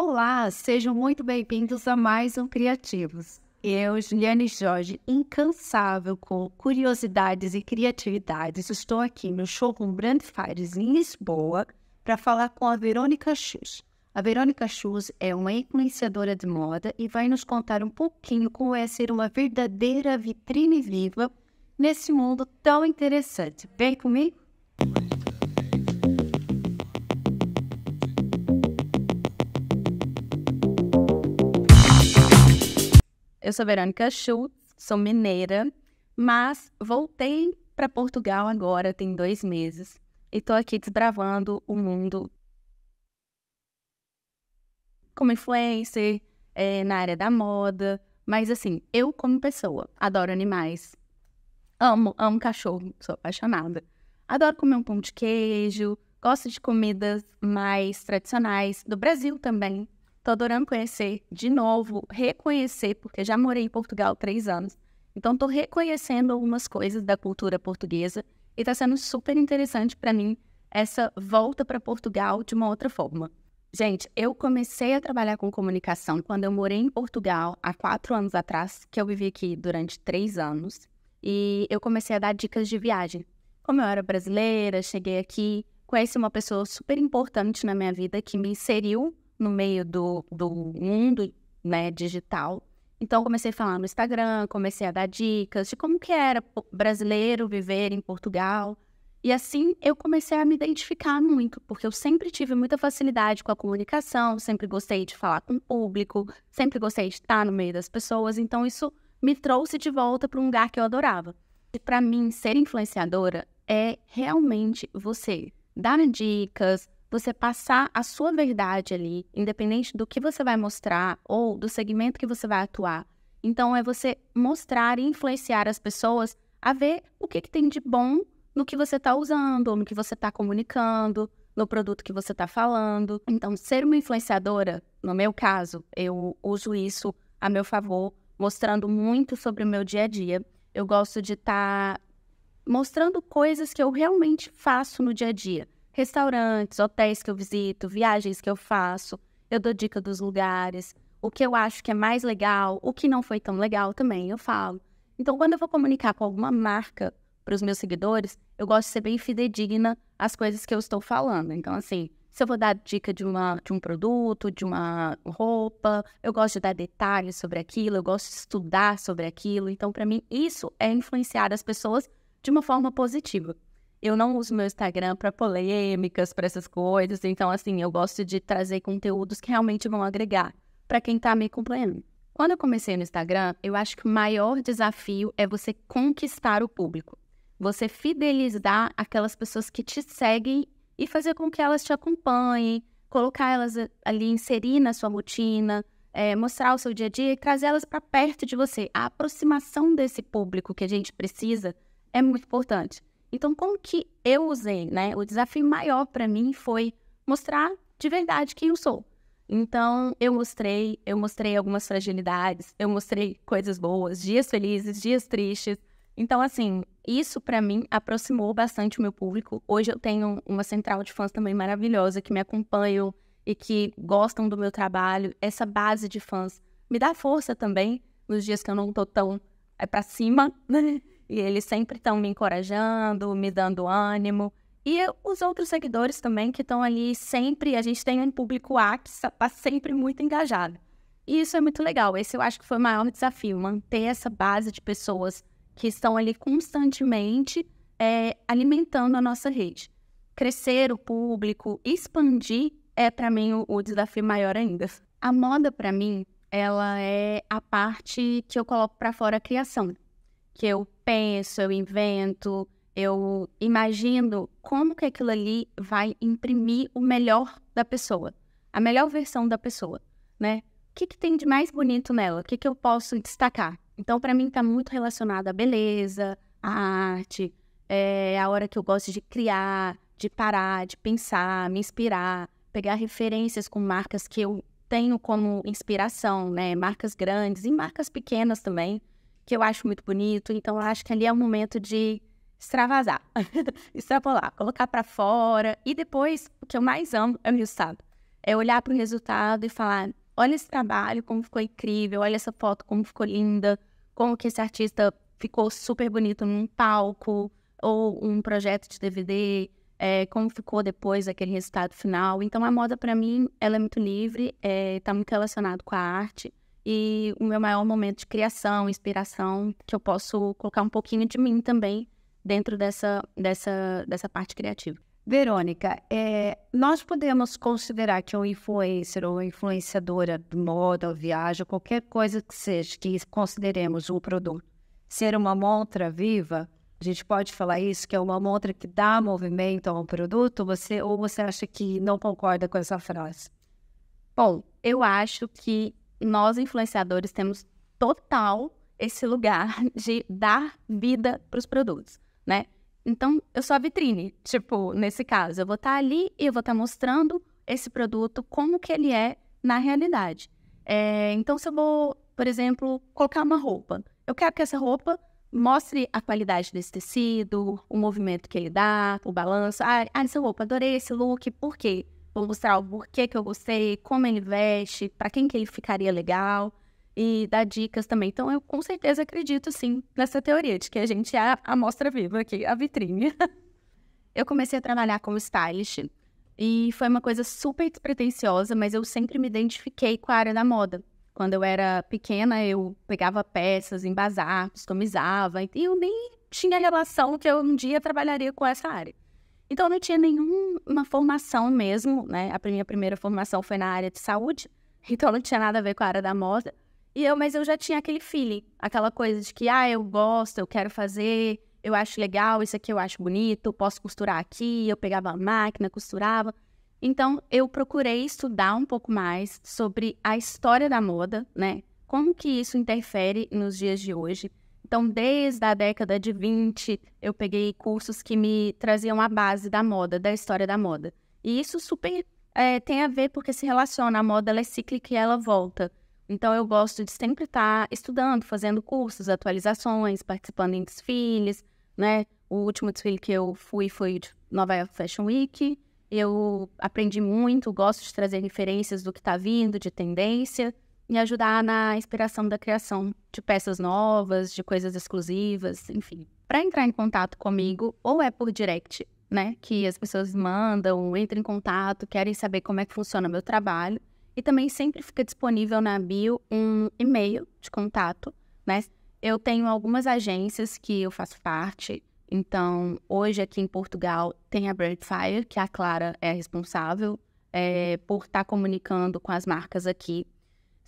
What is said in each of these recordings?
Olá, sejam muito bem-vindos a mais um Criativos. Eu, Juliane Jorge, incansável com curiosidades e criatividades, estou aqui no com Brand Fires em Lisboa para falar com a Verônica Schuss. A Verônica Schuss é uma influenciadora de moda e vai nos contar um pouquinho como é ser uma verdadeira vitrine viva nesse mundo tão interessante. Vem comigo! Eu sou Verônica Schultz, sou mineira, mas voltei para Portugal agora, tem dois meses, e estou aqui desbravando o mundo como influencer, é, na área da moda, mas assim, eu como pessoa, adoro animais, amo, amo cachorro, sou apaixonada. Adoro comer um pão de queijo, gosto de comidas mais tradicionais, do Brasil também, Tô adorando conhecer de novo, reconhecer, porque já morei em Portugal três anos. Então, tô reconhecendo algumas coisas da cultura portuguesa e tá sendo super interessante para mim essa volta para Portugal de uma outra forma. Gente, eu comecei a trabalhar com comunicação quando eu morei em Portugal há quatro anos atrás, que eu vivi aqui durante três anos, e eu comecei a dar dicas de viagem. Como eu era brasileira, cheguei aqui, conheci uma pessoa super importante na minha vida que me inseriu no meio do, do mundo né, digital. Então, comecei a falar no Instagram, comecei a dar dicas de como que era brasileiro viver em Portugal. E assim, eu comecei a me identificar muito, porque eu sempre tive muita facilidade com a comunicação, sempre gostei de falar com o público, sempre gostei de estar no meio das pessoas. Então, isso me trouxe de volta para um lugar que eu adorava. E para mim, ser influenciadora é realmente você dar dicas, você passar a sua verdade ali, independente do que você vai mostrar ou do segmento que você vai atuar. Então, é você mostrar e influenciar as pessoas a ver o que, que tem de bom no que você está usando, no que você está comunicando, no produto que você está falando. Então, ser uma influenciadora, no meu caso, eu uso isso a meu favor, mostrando muito sobre o meu dia a dia. Eu gosto de estar tá mostrando coisas que eu realmente faço no dia a dia restaurantes, hotéis que eu visito, viagens que eu faço, eu dou dica dos lugares, o que eu acho que é mais legal, o que não foi tão legal também, eu falo. Então, quando eu vou comunicar com alguma marca para os meus seguidores, eu gosto de ser bem fidedigna às coisas que eu estou falando. Então, assim, se eu vou dar dica de, uma, de um produto, de uma roupa, eu gosto de dar detalhes sobre aquilo, eu gosto de estudar sobre aquilo. Então, para mim, isso é influenciar as pessoas de uma forma positiva. Eu não uso meu Instagram para polêmicas, para essas coisas. Então, assim, eu gosto de trazer conteúdos que realmente vão agregar para quem está me acompanhando. Quando eu comecei no Instagram, eu acho que o maior desafio é você conquistar o público. Você fidelizar aquelas pessoas que te seguem e fazer com que elas te acompanhem, colocar elas ali, inserir na sua rotina, é, mostrar o seu dia a dia e trazer elas para perto de você. A aproximação desse público que a gente precisa é muito importante. Então, como que eu usei, né? O desafio maior para mim foi mostrar de verdade quem eu sou. Então, eu mostrei, eu mostrei algumas fragilidades, eu mostrei coisas boas, dias felizes, dias tristes. Então, assim, isso para mim aproximou bastante o meu público. Hoje eu tenho uma central de fãs também maravilhosa que me acompanham e que gostam do meu trabalho. Essa base de fãs me dá força também nos dias que eu não tô tão é para cima, né? E eles sempre estão me encorajando, me dando ânimo. E os outros seguidores também que estão ali sempre, a gente tem um público A que está sempre muito engajado. E isso é muito legal. Esse eu acho que foi o maior desafio, manter essa base de pessoas que estão ali constantemente é, alimentando a nossa rede. Crescer o público, expandir é para mim o, o desafio maior ainda. A moda para mim, ela é a parte que eu coloco para fora a criação, que eu penso, eu invento, eu imagino como que aquilo ali vai imprimir o melhor da pessoa, a melhor versão da pessoa, né? O que, que tem de mais bonito nela? O que, que eu posso destacar? Então, para mim, está muito relacionado à beleza, à arte, é eh, a hora que eu gosto de criar, de parar, de pensar, me inspirar, pegar referências com marcas que eu tenho como inspiração, né? Marcas grandes e marcas pequenas também que eu acho muito bonito. Então, eu acho que ali é o momento de extravasar, extrapolar, colocar para fora. E depois, o que eu mais amo é o resultado. É olhar para o resultado e falar: olha esse trabalho, como ficou incrível, olha essa foto, como ficou linda, como que esse artista ficou super bonito num palco ou um projeto de DVD, é, como ficou depois aquele resultado final. Então, a moda, para mim, ela é muito livre, está é, tá muito relacionado com a arte e o meu maior momento de criação, inspiração, que eu posso colocar um pouquinho de mim também dentro dessa, dessa, dessa parte criativa. Verônica, é, nós podemos considerar que um influencer ou influenciadora de moda, viagem, qualquer coisa que seja, que consideremos um produto ser uma montra viva, a gente pode falar isso, que é uma montra que dá movimento a um produto, você, ou você acha que não concorda com essa frase? Bom, eu acho que nós influenciadores temos total esse lugar de dar vida para os produtos, né? Então, eu sou a vitrine, tipo, nesse caso, eu vou estar tá ali e eu vou estar tá mostrando esse produto como que ele é na realidade. É, então, se eu vou, por exemplo, colocar uma roupa, eu quero que essa roupa mostre a qualidade desse tecido, o movimento que ele dá, o balanço. Ah, ah essa roupa, adorei esse look, por quê? Vou mostrar o porquê que eu gostei, como ele veste, para quem que ele ficaria legal e dar dicas também. Então, eu com certeza acredito, sim, nessa teoria de que a gente é a amostra viva aqui, a vitrine. eu comecei a trabalhar como stylist e foi uma coisa super pretensiosa, mas eu sempre me identifiquei com a área da moda. Quando eu era pequena, eu pegava peças em bazar, customizava, e eu nem tinha relação que eu um dia trabalharia com essa área. Então, eu não tinha nenhuma formação mesmo, né? A minha primeira formação foi na área de saúde, então não tinha nada a ver com a área da moda. E eu, mas eu já tinha aquele feeling, aquela coisa de que, ah, eu gosto, eu quero fazer, eu acho legal, isso aqui eu acho bonito, posso costurar aqui. Eu pegava a máquina, costurava. Então, eu procurei estudar um pouco mais sobre a história da moda, né? Como que isso interfere nos dias de hoje. Então, desde a década de 20, eu peguei cursos que me traziam a base da moda, da história da moda. E isso super é, tem a ver porque se relaciona. A moda ela é cíclica e ela volta. Então, eu gosto de sempre estar estudando, fazendo cursos, atualizações, participando em desfiles, né? O último desfile que eu fui foi de Nova York Fashion Week. Eu aprendi muito, gosto de trazer referências do que está vindo, de tendência me ajudar na inspiração da criação de peças novas, de coisas exclusivas, enfim. Para entrar em contato comigo, ou é por direct, né, que as pessoas mandam, entram em contato, querem saber como é que funciona o meu trabalho. E também sempre fica disponível na bio um e-mail de contato, né? Eu tenho algumas agências que eu faço parte, então, hoje aqui em Portugal tem a Birdfire, que a Clara é responsável é, por estar tá comunicando com as marcas aqui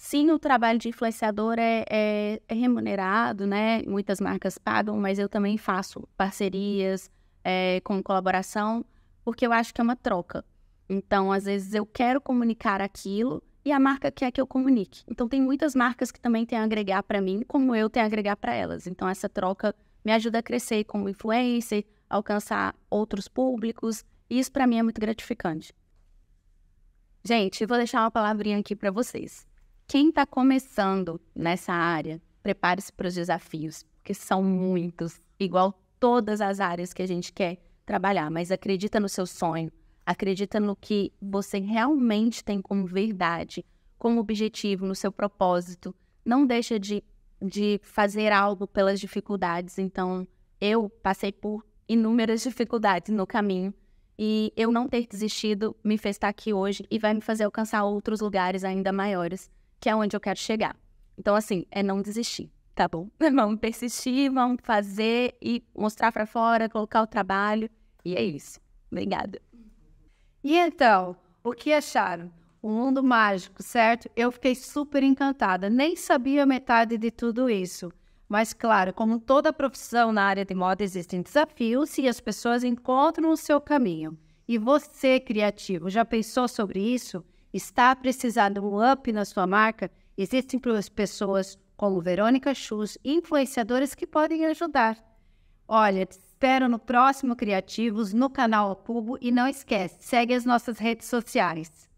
Sim, o trabalho de influenciador é, é, é remunerado, né? Muitas marcas pagam, mas eu também faço parcerias é, com colaboração, porque eu acho que é uma troca. Então, às vezes, eu quero comunicar aquilo e a marca quer que eu comunique. Então, tem muitas marcas que também têm a agregar para mim, como eu tenho a agregar para elas. Então, essa troca me ajuda a crescer como influencer, alcançar outros públicos. E isso, para mim, é muito gratificante. Gente, vou deixar uma palavrinha aqui para vocês quem está começando nessa área, prepare-se para os desafios, porque são muitos, igual todas as áreas que a gente quer trabalhar, mas acredita no seu sonho, acredita no que você realmente tem como verdade, como objetivo, no seu propósito. Não deixa de, de fazer algo pelas dificuldades. Então, eu passei por inúmeras dificuldades no caminho e eu não ter desistido me fez estar aqui hoje e vai me fazer alcançar outros lugares ainda maiores que é onde eu quero chegar. Então, assim, é não desistir, tá bom? Vamos persistir, vamos fazer e mostrar para fora, colocar o trabalho. E é isso. Obrigada. E então, o que acharam? O mundo mágico, certo? Eu fiquei super encantada. Nem sabia metade de tudo isso. Mas, claro, como toda profissão na área de moda, existem desafios e as pessoas encontram o seu caminho. E você, criativo, já pensou sobre isso? está precisando um up na sua marca, existem pessoas como Verônica Schultz, influenciadoras que podem ajudar. Olha, te espero no próximo Criativos, no canal Cubo e não esquece, segue as nossas redes sociais.